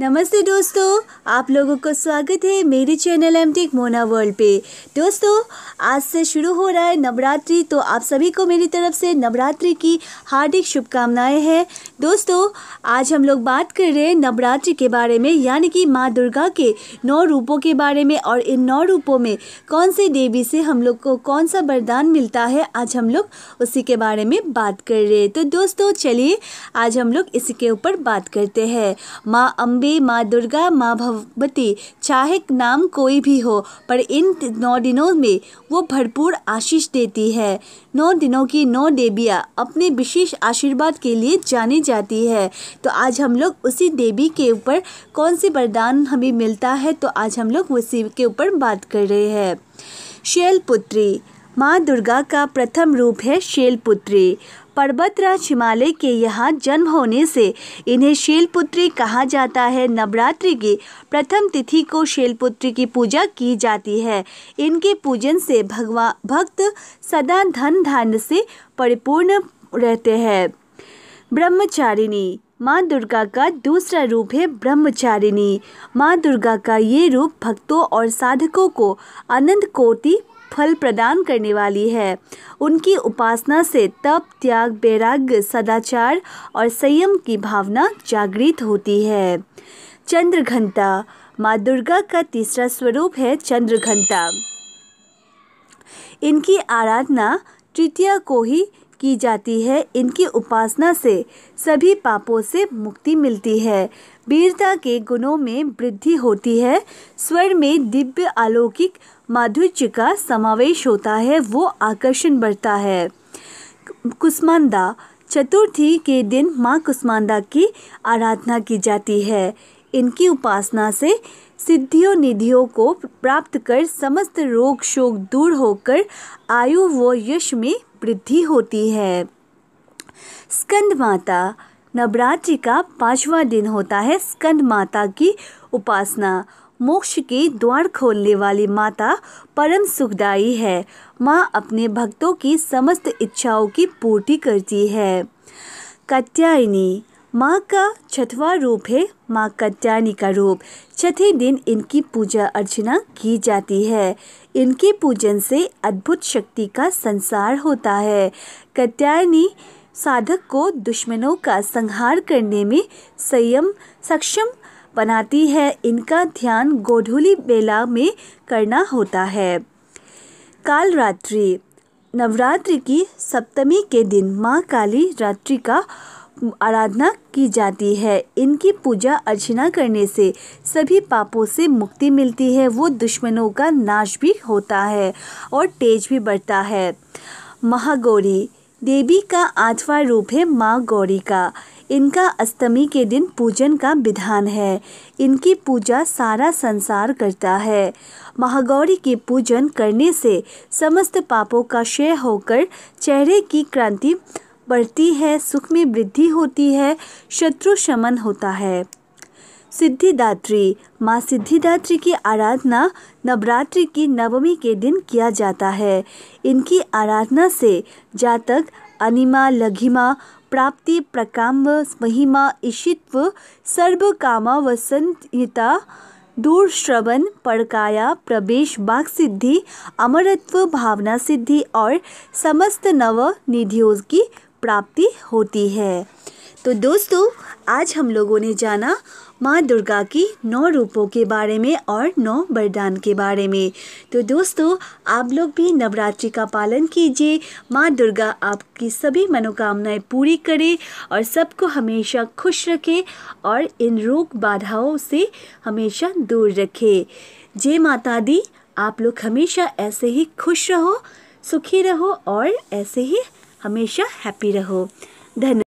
नमस्ते दोस्तों आप लोगों को स्वागत है मेरे channel M tech Mona world पे दोस्तों आज से शुरू हो रहा है नवरात्रि तो आप सभी को मेरी तरफ से नवरात्रि की हार्दिक शुभकामनाएं हैं दोस्तों आज हम लोग बात कर रहे हैं नवरात्रि के बारे में यानी कि माँ दुर्गा के नौ रूपों के बारे में और इन नौ रूपों में कौन से देवी से हम लोग को कौन सा वरदान मिलता है आज हम लोग उसी के बारे में बात कर रहे हैं तो दोस्तों चलिए आज हम लोग इसी के ऊपर बात करते हैं माँ भी माँ दुर्गा माँ भगवती चाहे नाम कोई भी हो पर इन नौ दिनों में वो भरपूर आशीष देती है नौ दिनों की नौ देवियाँ अपने विशेष आशीर्वाद के लिए जानी जाती है तो आज हम लोग उसी देवी के ऊपर कौन से वरदान हमें मिलता है तो आज हम लोग उसी के ऊपर बात कर रहे हैं शैलपुत्री माँ दुर्गा का प्रथम रूप है शैलपुत्री पर्वतराज हिमालय के यहाँ जन्म होने से इन्हें शैलपुत्री कहा जाता है नवरात्रि की प्रथम तिथि को शैलपुत्री की पूजा की जाती है इनके पूजन से भगवा भक्त सदा धन धान्य से परिपूर्ण रहते हैं ब्रह्मचारिणी माँ दुर्गा का दूसरा रूप है ब्रह्मचारिणी माँ दुर्गा का ये रूप भक्तों और साधकों को अनंत कोटि फल प्रदान करने वाली है उनकी उपासना से तप त्याग वैराग्य सदाचार और संयम की भावना जागृत होती है चंद्रघंटा माँ दुर्गा का तीसरा स्वरूप है चंद्रघंटा इनकी आराधना तृतीया को ही की जाती है इनकी उपासना से सभी पापों से मुक्ति मिलती है वीरता के गुणों में वृद्धि होती है स्वर में दिव्य अलौकिक माधुर्य का समावेश होता है वो आकर्षण बढ़ता है कुष्मांडा चतुर्थी के दिन माँ कुष्मांडा की आराधना की जाती है इनकी उपासना से सिद्धियों निधियों को प्राप्त कर समस्त रोग शोक दूर होकर आयु व यश में वृद्धि होती है स्कंद माता नवरात्रि का पांचवा दिन होता है स्कंद माता की उपासना मोक्ष के द्वार खोलने वाली माता परम सुखदायी है माँ अपने भक्तों की समस्त इच्छाओं की पूर्ति करती है कत्यायनी माँ का छठवा रूप है माँ कत्यायनी का रूप छठे दिन इनकी पूजा अर्चना की जाती है इनके पूजन से अद्भुत शक्ति का संसार होता है कत्यायनी साधक को दुश्मनों का संहार करने में संयम सक्षम बनाती है इनका ध्यान गोधूली बेला में करना होता है कालरात्रि नवरात्रि की सप्तमी के दिन माँ काली रात्रि का आराधना की जाती है इनकी पूजा अर्चना करने से सभी पापों से मुक्ति मिलती है वो दुश्मनों का नाश भी होता है और तेज भी बढ़ता है महागौरी देवी का आठवां रूप है माँ गौरी का इनका अष्टमी के दिन पूजन का विधान है इनकी पूजा सारा संसार करता है महागौरी के पूजन करने से समस्त पापों का क्षय होकर चेहरे की क्रांति बढ़ती है सुख में वृद्धि होती है शत्रु शमन होता है सिद्धिदात्री माँ सिद्धिदात्री की आराधना नवरात्रि की नवमी के दिन किया जाता है इनकी आराधना से जातक अनिमा लघिमा प्राप्ति प्रकाम महिमा ईशित्व सर्वकामावसंहिता दूरश्रवण परकाया प्रवेश बाग सिद्धि अमरत्व भावना सिद्धि और समस्त नव निधियों की प्राप्ति होती है तो दोस्तों आज हम लोगों ने जाना माँ दुर्गा की नौ रूपों के बारे में और नौ वरदान के बारे में तो दोस्तों आप लोग भी नवरात्रि का पालन कीजिए माँ दुर्गा आपकी सभी मनोकामनाएं पूरी करे और सबको हमेशा खुश रखे और इन रोग बाधाओं से हमेशा दूर रखे जय माता दी आप लोग हमेशा ऐसे ही खुश रहो सुखी रहो और ऐसे ही हमेशा हैप्पी रहो धन्यवाद